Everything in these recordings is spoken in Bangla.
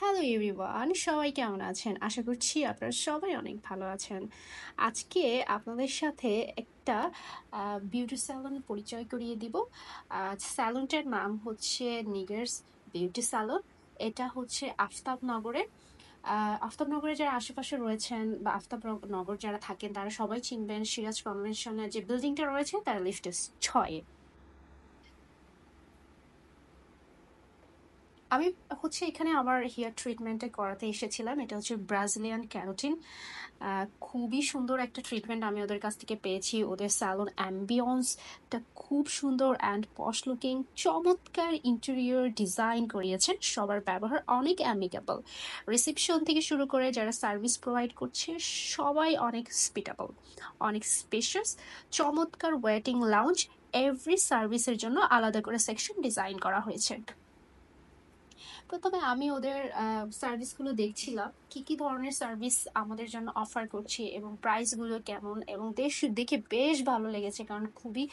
হ্যালো এভরিওয়ান সবাই কেমন আছেন আশা করছি আপনারা সবাই অনেক ভালো আছেন আজকে আপনাদের সাথে একটা বিউটি স্যালন পরিচয় করিয়ে দিব স্যালনটার নাম হচ্ছে নিগার্স বিউটি স্যালন এটা হচ্ছে আফতাবনগরে আফতাবনগরে যারা আশেপাশে রয়েছেন বা আফতাবনগর যারা থাকেন তারা সবাই চিনবেন সিরাজ কনভেনশনের যে বিল্ডিংটা রয়েছে তার লিফটে ছয়ে আমি হচ্ছে এখানে আমার হেয়ার ট্রিটমেন্টে করাতে এসেছিলাম এটা হচ্ছে ব্রাজিলিয়ান ক্যারোটিন খুবই সুন্দর একটা ট্রিটমেন্ট আমি ওদের কাছ থেকে পেয়েছি ওদের স্যালন অ্যাম্বিয়ন্সটা খুব সুন্দর অ্যান্ড পশ লুকিং চমৎকার ইন্টেরিয়র ডিজাইন করিয়েছেন সবার ব্যবহার অনেক অ্যামিকেবল রিসেপশন থেকে শুরু করে যারা সার্ভিস প্রোভাইড করছে সবাই অনেক স্পিটাবল অনেক স্পেশাস চমৎকার ওয়েটিং লাউঞ্জ এভরি সার্ভিসের জন্য আলাদা করে সেকশন ডিজাইন করা হয়েছে তো তবে আমি ওদের সার্ভিসগুলো দেখছিলাম কি কি ধরনের সার্ভিস আমাদের জন্য অফার করছে এবং প্রাইসগুলো কেমন এবং দেশ দেখে বেশ ভালো লেগেছে কারণ খুবই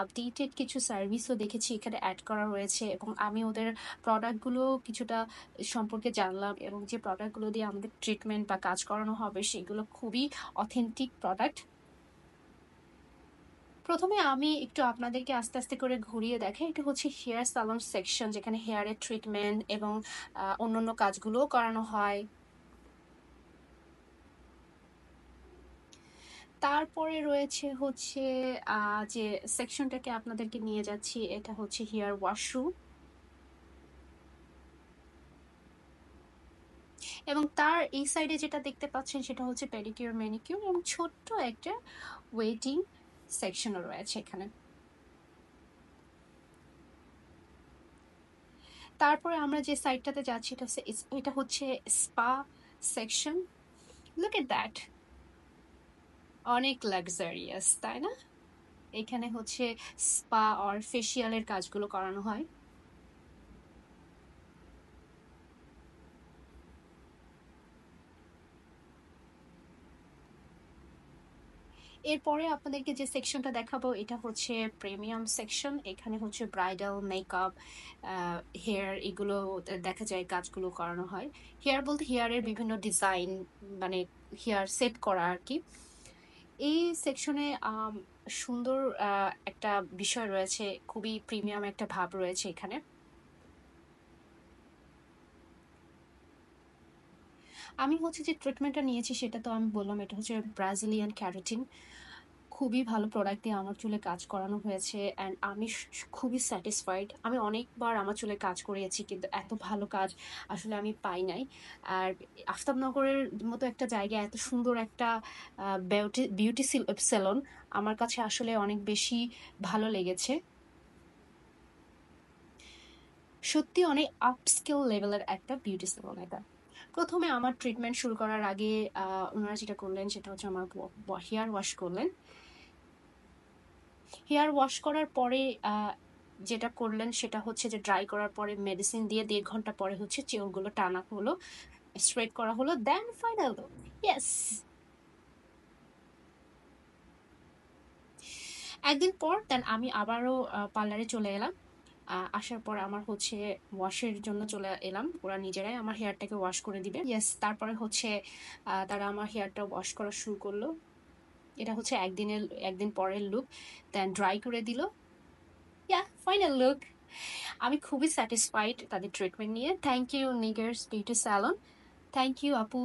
আপডেটেড কিছু সার্ভিসও দেখেছি এখানে অ্যাড করা রয়েছে এবং আমি ওদের প্রোডাক্টগুলো কিছুটা সম্পর্কে জানলাম এবং যে প্রোডাক্টগুলো দিয়ে আমাদের ট্রিটমেন্ট বা কাজ করানো হবে সেগুলো খুবই অথেন্টিক প্রোডাক্ট প্রথমে আমি একটু আপনাদেরকে আস্তে আস্তে করে ঘুরিয়ে দেখাই এটা হচ্ছে হেয়ার সালন সেকশন যেখানে হেয়ারের ট্রিটমেন্ট এবং অন্যান্য কাজগুলোও করানো হয় তারপরে রয়েছে হচ্ছে যে সেকশনটাকে আপনাদেরকে নিয়ে যাচ্ছি এটা হচ্ছে হেয়ার ওয়াশরুম এবং তার এই সাইডে যেটা দেখতে পাচ্ছেন সেটা হচ্ছে প্যাডিকিউর ম্যানিকিউর এবং ছোট্ট একটা ওয়েটিং সেকশনও রয়েছে এখানে তারপরে আমরা যে সাইডটাতে যাচ্ছি এটা হচ্ছে এটা হচ্ছে spa section look at that অনেক লাক্সারিয়াস তাই না এখানে হচ্ছে স্পা আর ফেসিয়ালের কাজগুলো করানো হয় এরপরে আপনাদেরকে যে সেকশনটা দেখাবো এটা হচ্ছে প্রিমিয়াম সেকশন এখানে হচ্ছে ব্রাইডাল মেকআপ হেয়ার এগুলো দেখা যায় কাজগুলো করানো হয় হেয়ার বলতে হেয়ারের বিভিন্ন ডিজাইন মানে হেয়ার সেট করা আর কি এই সেকশনে সুন্দর একটা বিষয় রয়েছে খুবই প্রিমিয়াম একটা ভাব রয়েছে এখানে আমি হচ্ছে যে ট্রিটমেন্টটা নিয়েছি সেটা তো আমি বললাম এটা হচ্ছে ব্রাজিলিয়ান ক্যারোটিন খুবই ভালো প্রোডাক্ট দিয়ে আমার চুলে কাজ করানো হয়েছে অ্যান্ড আমি খুবই স্যাটিসফাইড আমি অনেকবার আমার চুলে কাজ করিয়েছি কিন্তু এত ভালো কাজ আসলে আমি পাই নাই আর আফতাবনগরের মতো একটা জায়গায় এত সুন্দর একটা বিউটি বিউটি সেলন আমার কাছে আসলে অনেক বেশি ভালো লেগেছে সত্যি অনেক আপস্কেল লেভেলের একটা বিউটি সেলন এটা প্রথমে আমার ট্রিটমেন্ট শুরু করার আগে ওনারা যেটা করলেন সেটা হচ্ছে আমার হেয়ার ওয়াশ করলেন হেয়ার ওয়াশ করার পরে যেটা করলেন সেটা হচ্ছে যে ড্রাই করার পরে মেডিসিন দিয়ে দেড় ঘন্টা পরে হচ্ছে চেউরগুলো টানা হলো স্ট্রেট করা হলো দেন ফাইনাল ইয়েস একদিন পর দেন আমি আবারও পার্লারে চলে এলাম আসার পর আমার হচ্ছে ওয়াশের জন্য চলে এলাম ওরা নিজেরাই আমার হেয়ারটাকে ওয়াশ করে দিবে ইয়েস তারপরে হচ্ছে তারা আমার হেয়ারটা ওয়াশ করা শুরু করলো এটা হচ্ছে একদিনের একদিন পরের লুক দেন ড্রাই করে দিল ইয়া ফাইনাল লুক আমি খুবই স্যাটিসফাইড তাদের ট্রিটমেন্ট নিয়ে থ্যাংক ইউ নিগার্স বিউটি স্যালন থ্যাংক ইউ আপু